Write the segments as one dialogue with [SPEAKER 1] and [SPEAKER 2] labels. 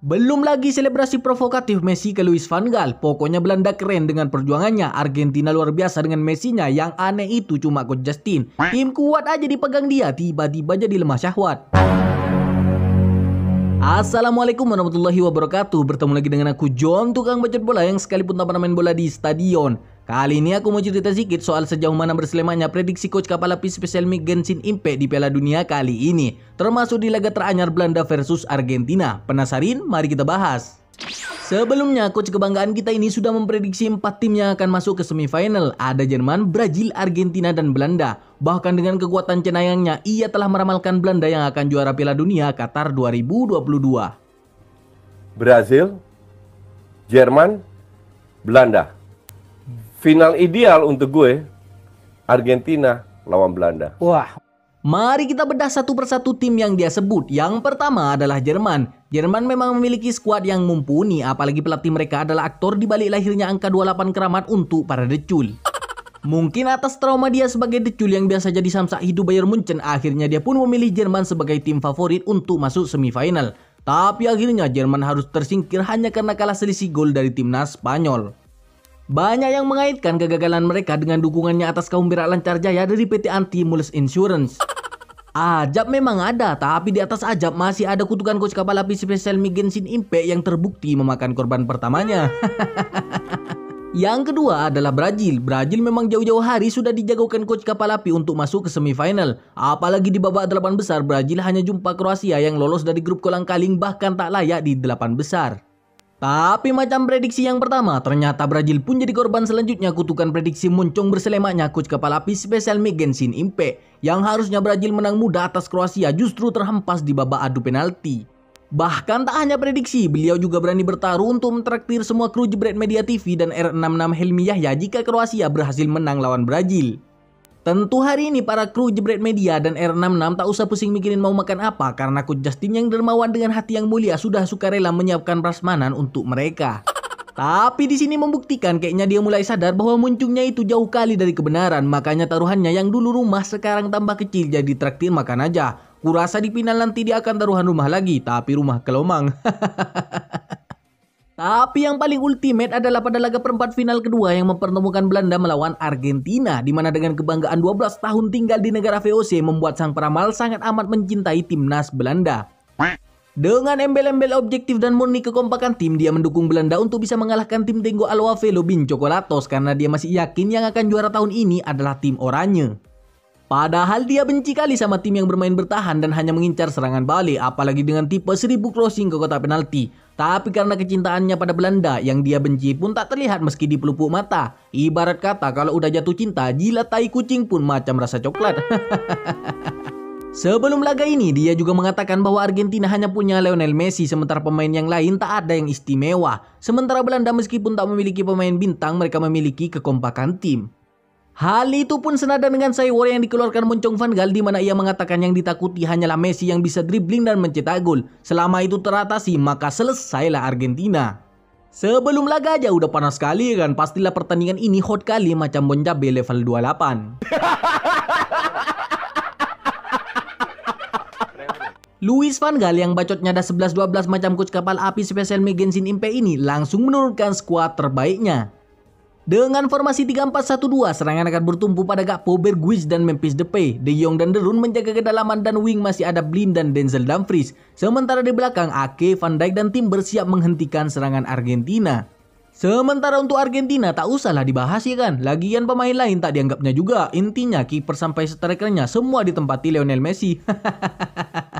[SPEAKER 1] Belum lagi selebrasi provokatif Messi ke Luis Van Gaal. Pokoknya Belanda keren dengan perjuangannya. Argentina luar biasa dengan Messinya. Yang aneh itu cuma coach Justin. Tim kuat aja dipegang dia, tiba-tiba jadi lemah syahwat. Assalamualaikum warahmatullahi wabarakatuh Bertemu lagi dengan aku John Tukang Bacot Bola Yang sekalipun tak pernah main bola di stadion Kali ini aku mau cerita sedikit soal sejauh mana berselemahnya prediksi coach kapal api spesial Mick Genshin Impact di Piala Dunia kali ini, termasuk di laga teranyar Belanda versus Argentina. Penasarin? Mari kita bahas. Sebelumnya, coach kebanggaan kita ini sudah memprediksi empat tim yang akan masuk ke semifinal. Ada Jerman, Brazil, Argentina, dan Belanda. Bahkan dengan kekuatan cenayangnya, ia telah meramalkan Belanda yang akan juara Piala Dunia Qatar 2022. Brazil, Jerman, Belanda final ideal untuk gue Argentina lawan Belanda. Wah, Mari kita bedah satu persatu tim yang dia sebut. Yang pertama adalah Jerman. Jerman memang memiliki skuad yang mumpuni, apalagi pelatih mereka adalah aktor di balik lahirnya angka 28 keramat untuk para decul. Mungkin atas trauma dia sebagai decul yang biasa jadi samsak hidup Bayern Munchen, akhirnya dia pun memilih Jerman sebagai tim favorit untuk masuk semifinal. Tapi akhirnya Jerman harus tersingkir hanya karena kalah selisih gol dari timnas Spanyol. Banyak yang mengaitkan kegagalan mereka dengan dukungannya atas kaum birak Lancar Jaya dari PT Anti Antimulus Insurance. Ajab memang ada, tapi di atas ajab masih ada kutukan coach kapal api spesial Migensin Impe yang terbukti memakan korban pertamanya. yang kedua adalah Brazil. Brazil memang jauh-jauh hari sudah dijagokan coach kapal api untuk masuk ke semifinal. Apalagi di babak delapan besar, Brazil hanya jumpa Kroasia yang lolos dari grup kolang kaling bahkan tak layak di delapan besar. Tapi macam prediksi yang pertama, ternyata Brazil pun jadi korban selanjutnya kutukan prediksi moncong berselemaknya coach kepala api spesial Megensin Impe yang harusnya Brazil menang mudah atas Kroasia justru terhempas di babak adu penalti. Bahkan tak hanya prediksi, beliau juga berani bertaruh untuk mentraktir semua kru jebret media TV dan R66 Helmi Yahya jika Kroasia berhasil menang lawan Brazil. Tentu hari ini para kru Jebret Media dan R66 tak usah pusing mikirin mau makan apa karena Coach Justin yang dermawan dengan hati yang mulia sudah suka rela menyiapkan prasmanan untuk mereka. Tapi di sini membuktikan kayaknya dia mulai sadar bahwa munculnya itu jauh kali dari kebenaran. Makanya taruhannya yang dulu rumah sekarang tambah kecil jadi traktir makan aja. Kurasa di final nanti dia akan taruhan rumah lagi, tapi rumah kelomang. Tapi yang paling ultimate adalah pada laga perempat final kedua yang mempertemukan Belanda melawan Argentina di mana dengan kebanggaan 12 tahun tinggal di negara VOC membuat sang peramal sangat amat mencintai timnas Belanda. Dengan embel-embel objektif dan murni kekompakan tim, dia mendukung Belanda untuk bisa mengalahkan tim Tenggo Alwa Velo Bin Chocolatos karena dia masih yakin yang akan juara tahun ini adalah tim oranye. Padahal dia benci kali sama tim yang bermain bertahan dan hanya mengincar serangan balik, apalagi dengan tipe seribu crossing ke kotak penalti. Tapi karena kecintaannya pada Belanda, yang dia benci pun tak terlihat meski di pelupuk mata. Ibarat kata kalau udah jatuh cinta, jilat tai kucing pun macam rasa coklat. Sebelum laga ini, dia juga mengatakan bahwa Argentina hanya punya Lionel Messi sementara pemain yang lain tak ada yang istimewa. Sementara Belanda meskipun tak memiliki pemain bintang, mereka memiliki kekompakan tim. Hal itu pun senada dengan sayur yang dikeluarkan Moncong Van Gaal di mana ia mengatakan yang ditakuti hanyalah Messi yang bisa dribbling dan mencetak gol. Selama itu teratasi, maka selesailah Argentina. Sebelum laga aja udah panas sekali kan, pastilah pertandingan ini hot kali macam Bonjabe level 28. Luis Van Gaal yang bacotnya ada 11-12 macam coach kapal api spesial Megensin Impe ini langsung menurunkan skuad terbaiknya. Dengan formasi 3-4-1-2, serangan akan bertumpu pada Gakpo, Berguiz, dan Memphis Depay. De Jong dan Derun menjaga kedalaman dan wing masih ada Blin dan Denzel Dumfries. Sementara di belakang, Ake, Van Dijk dan tim bersiap menghentikan serangan Argentina. Sementara untuk Argentina tak usahlah dibahas ya kan. Lagian pemain lain tak dianggapnya juga. Intinya kiper sampai strikernya semua ditempati Lionel Messi. Hahaha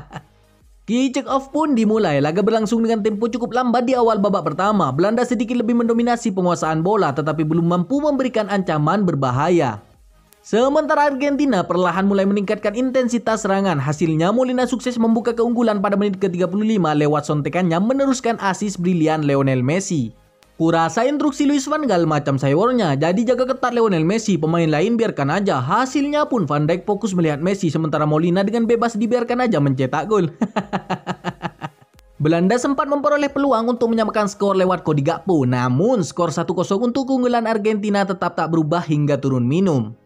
[SPEAKER 1] kick Check Off pun dimulai. Laga berlangsung dengan tempo cukup lambat di awal babak pertama. Belanda sedikit lebih mendominasi penguasaan bola tetapi belum mampu memberikan ancaman berbahaya. Sementara Argentina perlahan mulai meningkatkan intensitas serangan. Hasilnya Molina sukses membuka keunggulan pada menit ke-35 lewat sontekannya meneruskan asis brilian Lionel Messi. Kurasa instruksi Luis Van Gaal macam sayurnya, jadi jaga ketat Lionel Messi, pemain lain biarkan aja. Hasilnya pun Van Dijk fokus melihat Messi, sementara Molina dengan bebas dibiarkan aja mencetak gol. Belanda sempat memperoleh peluang untuk menyamakan skor lewat Cody Gakpo, namun skor 1-0 untuk keunggulan Argentina tetap tak berubah hingga turun minum.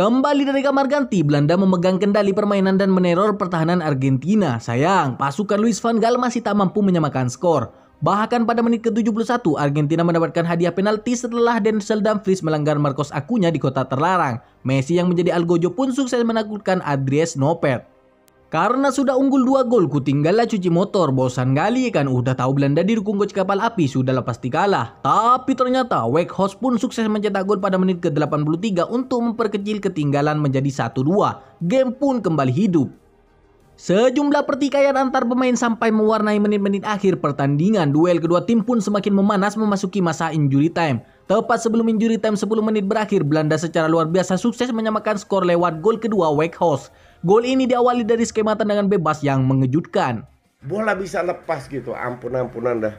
[SPEAKER 1] Kembali dari kamar ganti, Belanda memegang kendali permainan dan meneror pertahanan Argentina. Sayang, pasukan Luis Van Gaal masih tak mampu menyamakan skor. Bahkan pada menit ke-71, Argentina mendapatkan hadiah penalti setelah Denzel Dumfries melanggar Marcos Acuna di kota terlarang. Messi yang menjadi algojo pun sukses menakutkan Adries Nopet. Karena sudah unggul dua gol, kutinggallah cuci motor. Bosan kali kan udah tahu Belanda dirukung coach kapal api sudah pasti kalah. Tapi ternyata Weghorst pun sukses mencetak gol pada menit ke-83 untuk memperkecil ketinggalan menjadi 1-2. Game pun kembali hidup. Sejumlah pertikaian antar pemain sampai mewarnai menit-menit akhir pertandingan. Duel kedua tim pun semakin memanas memasuki masa injury time. Tepat sebelum injury time 10 menit berakhir, Belanda secara luar biasa sukses menyamakan skor lewat gol kedua Weghorst. Gol ini diawali dari skema tendangan bebas yang mengejutkan. Bola bisa lepas gitu, ampun-ampunan dah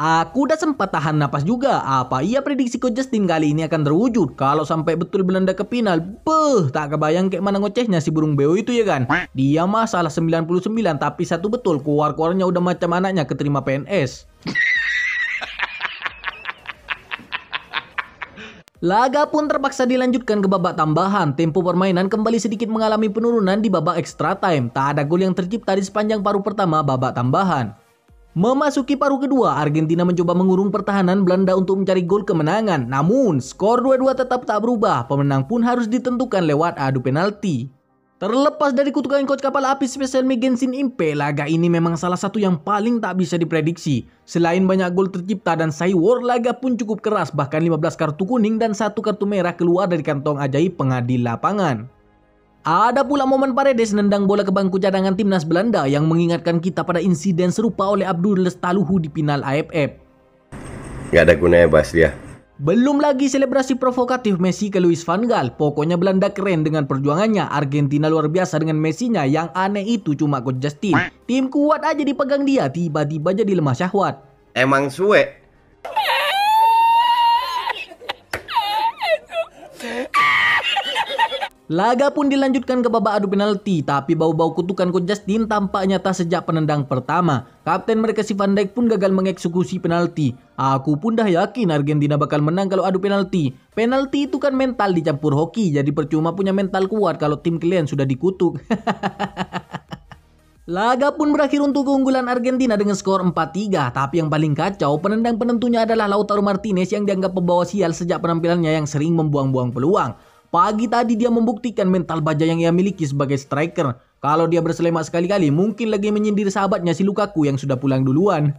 [SPEAKER 1] Aku udah sempat tahan napas juga. Apa iya prediksiku Justin kali ini akan terwujud? Kalau sampai betul Belanda ke final, beuh, tak kebayang kayak mana ngocehnya si burung beo itu ya kan? Dia mah salah 99 tapi satu betul keluar-keluarnya udah macam anaknya keterima PNS. Laga pun terpaksa dilanjutkan ke babak tambahan. Tempo permainan kembali sedikit mengalami penurunan di babak extra time. Tak ada gol yang tercipta di sepanjang paruh pertama babak tambahan. Memasuki paruh kedua, Argentina mencoba mengurung pertahanan Belanda untuk mencari gol kemenangan. Namun, skor 2-2 tetap tak berubah. Pemenang pun harus ditentukan lewat adu penalti. Terlepas dari kutukan coach kapal api spesial Megensin Impe, laga ini memang salah satu yang paling tak bisa diprediksi. Selain banyak gol tercipta dan Saywar, laga pun cukup keras, bahkan 15 kartu kuning dan satu kartu merah keluar dari kantong ajaib pengadil lapangan. Ada pula momen Paredes nendang bola ke bangku cadangan timnas Belanda yang mengingatkan kita pada insiden serupa oleh Abdul Lestaluhu di final AFF. Gak ada gunanya bahas dia. Ya? Belum lagi selebrasi provokatif Messi ke Luis Van Gaal. Pokoknya Belanda keren dengan perjuangannya. Argentina luar biasa dengan Messinya. Yang aneh itu cuma coach Justin. Tim kuat aja dipegang dia, tiba-tiba jadi lemah syahwat. Emang suwe Laga pun dilanjutkan ke babak adu penalti, tapi bau-bau kutukan Coach Justin tampaknya tak sejak penendang pertama. Kapten mereka si Van Dijk pun gagal mengeksekusi penalti. Aku pun dah yakin Argentina bakal menang kalau adu penalti. Penalti itu kan mental dicampur hoki, jadi percuma punya mental kuat kalau tim kalian sudah dikutuk. Laga pun berakhir untuk keunggulan Argentina dengan skor 4-3. Tapi yang paling kacau, penendang penentunya adalah Lautaro Martinez yang dianggap pembawa sial sejak penampilannya yang sering membuang-buang peluang. Pagi tadi dia membuktikan mental baja yang ia miliki sebagai striker. Kalau dia berselemak sekali-kali, mungkin lagi menyindir sahabatnya si Lukaku yang sudah pulang duluan.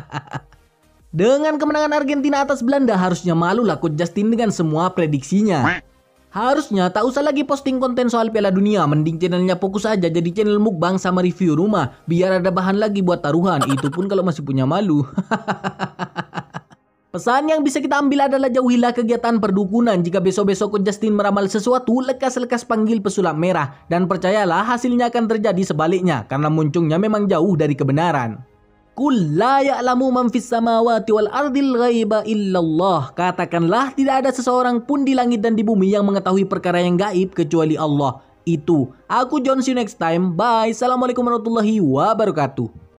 [SPEAKER 1] dengan kemenangan Argentina atas Belanda, harusnya malu coach Justin dengan semua prediksinya. Harusnya tak usah lagi posting konten soal Piala Dunia, mending channelnya fokus aja jadi channel mukbang sama review rumah, biar ada bahan lagi buat taruhan, itu pun kalau masih punya malu. Pesan yang bisa kita ambil adalah jauhilah kegiatan perdukunan. Jika besok-besok Justin meramal sesuatu, lekas-lekas panggil pesulap merah. Dan percayalah hasilnya akan terjadi sebaliknya, karena muncungnya memang jauh dari kebenaran. Kul la samawati wal ardil illallah. Katakanlah tidak ada seseorang pun di langit dan di bumi yang mengetahui perkara yang gaib kecuali Allah. Itu. Aku John see you next time. Bye. Assalamualaikum warahmatullahi wabarakatuh.